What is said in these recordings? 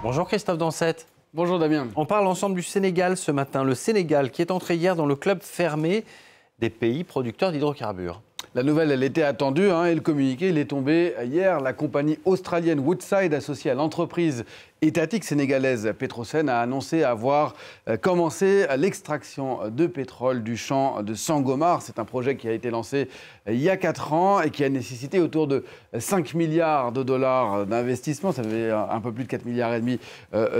Bonjour Christophe Dansette. Bonjour Damien. On parle ensemble du Sénégal ce matin. Le Sénégal qui est entré hier dans le club fermé des pays producteurs d'hydrocarbures. La nouvelle, elle était attendue hein. Elle et le communiqué, il est tombé hier. La compagnie australienne Woodside, associée à l'entreprise étatique sénégalaise Petrosen a annoncé avoir euh, commencé l'extraction de pétrole du champ de Sangomar. C'est un projet qui a été lancé euh, il y a 4 ans et qui a nécessité autour de 5 euh, milliards de dollars d'investissement. Ça fait un peu plus de 4 milliards et demi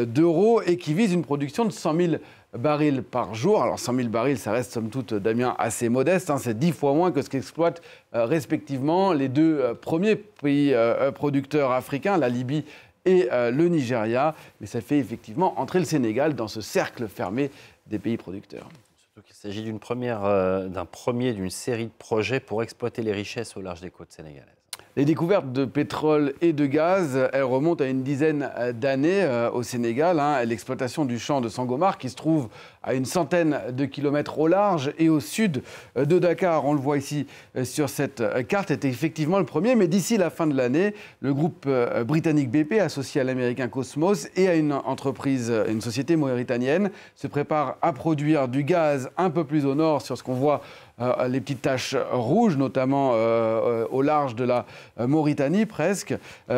d'euros et qui vise une production de 100 000 barils par jour. Alors 100 000 barils, ça reste somme toute, Damien, assez modeste. Hein. C'est 10 fois moins que ce qu'exploitent respectivement les deux premiers pays producteurs africains, la Libye et euh, le Nigeria. Mais ça fait effectivement entrer le Sénégal dans ce cercle fermé des pays producteurs. Surtout qu'il s'agit euh, d'un premier, d'une série de projets pour exploiter les richesses au large des côtes sénégalaises. Les découvertes de pétrole et de gaz, elles remontent à une dizaine d'années euh, au Sénégal. Hein. L'exploitation du champ de Sangomar, qui se trouve à une centaine de kilomètres au large et au sud euh, de Dakar, on le voit ici euh, sur cette carte, est effectivement le premier. Mais d'ici la fin de l'année, le groupe britannique BP, associé à l'américain Cosmos et à une entreprise, une société mauritanienne, se prépare à produire du gaz un peu plus au nord sur ce qu'on voit euh, les petites taches rouges, notamment euh, euh, au large de la Mauritanie presque,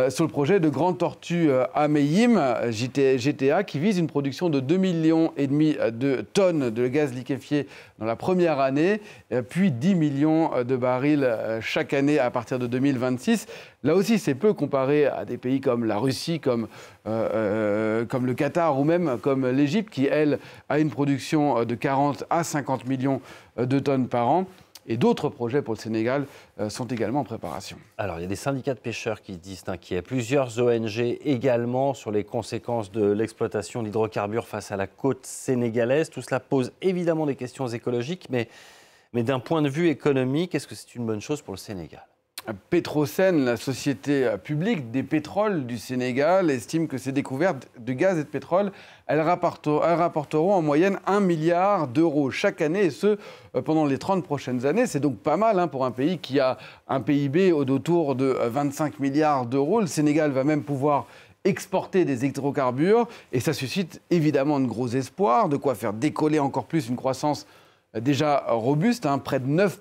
sur le projet de Grande Tortue Ameyim GTA, qui vise une production de 2,5 millions et demi de tonnes de gaz liquéfié dans la première année, puis 10 millions de barils chaque année à partir de 2026. Là aussi, c'est peu comparé à des pays comme la Russie, comme, comme le Qatar ou même comme l'Égypte, qui, elle, a une production de 40 à 50 millions de tonnes par an. Et d'autres projets pour le Sénégal euh, sont également en préparation. Alors, il y a des syndicats de pêcheurs qui se disent inquiets, plusieurs ONG également sur les conséquences de l'exploitation d'hydrocarbures face à la côte sénégalaise. Tout cela pose évidemment des questions écologiques, mais, mais d'un point de vue économique, est-ce que c'est une bonne chose pour le Sénégal Petrosen, la société euh, publique des pétroles du Sénégal, estime que ces découvertes de gaz et de pétrole, elles rapporteront, en moyenne 1 milliard d'euros chaque année, et ce, euh, pendant les 30 prochaines années. C'est donc pas mal hein, pour un pays qui a un PIB autour de 25 euh, milliards d'euros. Le Sénégal va même pouvoir exporter des hydrocarbures, et ça suscite évidemment de gros espoirs, de quoi faire décoller encore plus une croissance déjà robuste, hein, près de 9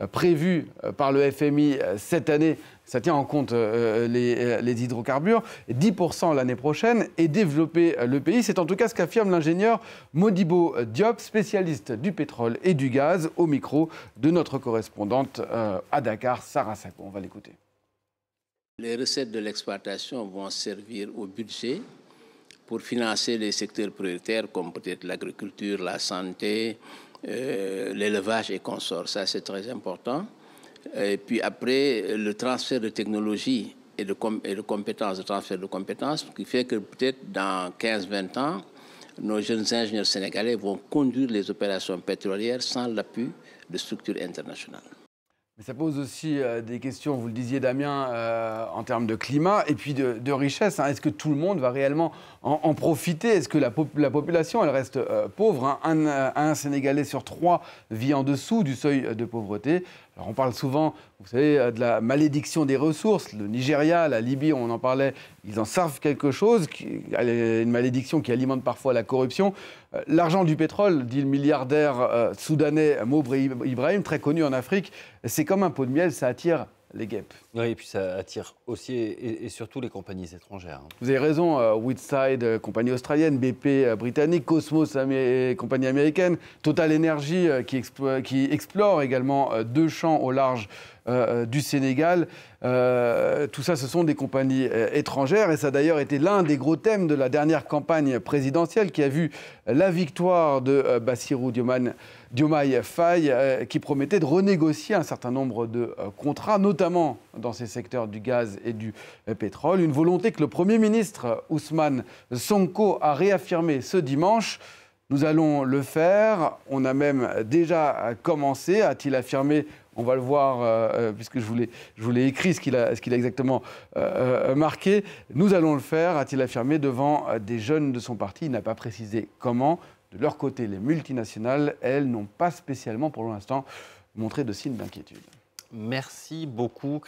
euh, prévu euh, par le FMI euh, cette année, ça tient en compte les, hydrocarbures, 10% l'année prochaine, et développer le pays. C'est en tout cas ce qu'affirme l'ingénieur Modibo Diop, spécialiste du pétrole et du gaz, au micro de notre correspondante à Dakar, Sarah Sacco. On va l'écouter. Les recettes de l'exploitation vont servir au budget pour financer les secteurs prioritaires comme peut-être l'agriculture, la santé, euh, l'élevage et consorts. Ça, c'est très important. Et puis après, le transfert de technologie et de, et de compétences, le transfert de compétences, qui fait que peut-être dans 15-20 ans, nos jeunes ingénieurs sénégalais vont conduire les opérations pétrolières sans l'appui de structures internationales. Mais ça pose aussi euh, des questions, vous le disiez Damien, euh, en termes de climat et puis de, richesse. Hein. Est-ce que tout le monde va réellement en, profiter Est-ce que la, population, elle reste euh, pauvre hein? un, Sénégalais sur trois vit en dessous du seuil de pauvreté on parle souvent, vous savez, euh, de la malédiction des ressources. Le Nigeria, la Libye, on en parlait, ils en savent quelque chose, une malédiction qui alimente parfois la corruption. Euh, l'argent du pétrole, dit le milliardaire euh, soudanais Moubre Ibrahim, très connu en Afrique, c'est comme un pot de miel, ça attire les guêpes. Oui, et puis ça attire aussi et, surtout les compagnies étrangères. Hein. Vous avez raison, euh, Whitside, euh, compagnie australienne, BP euh, britannique, Cosmos, compagnie américaine, Total Energy qui, qui, explore également deux champs au large du Sénégal. tout ça, ce sont des compagnies étrangères et ça a d'ailleurs été l'un des gros thèmes de la dernière campagne présidentielle qui a vu la victoire de Bassirou Diomane. Diomaye Faye, qui promettait de renégocier un certain nombre de contrats, notamment dans dans ces secteurs du gaz et du euh, pétrole. Une volonté que le Premier ministre Ousmane Sonko a réaffirmée ce dimanche. Nous allons le faire. On a même déjà commencé, a-t-il affirmé. On va le voir, euh, euh, puisque je vous l'ai, je écrit ce qu'il a, ce qu'il exactement marqué. Nous allons le faire, a-t-il affirmé devant des jeunes de son parti. Il n'a pas précisé comment. De leur côté, les multinationales, elles, n'ont pas spécialement pour l'instant montré de signes d'inquiétude. Merci beaucoup.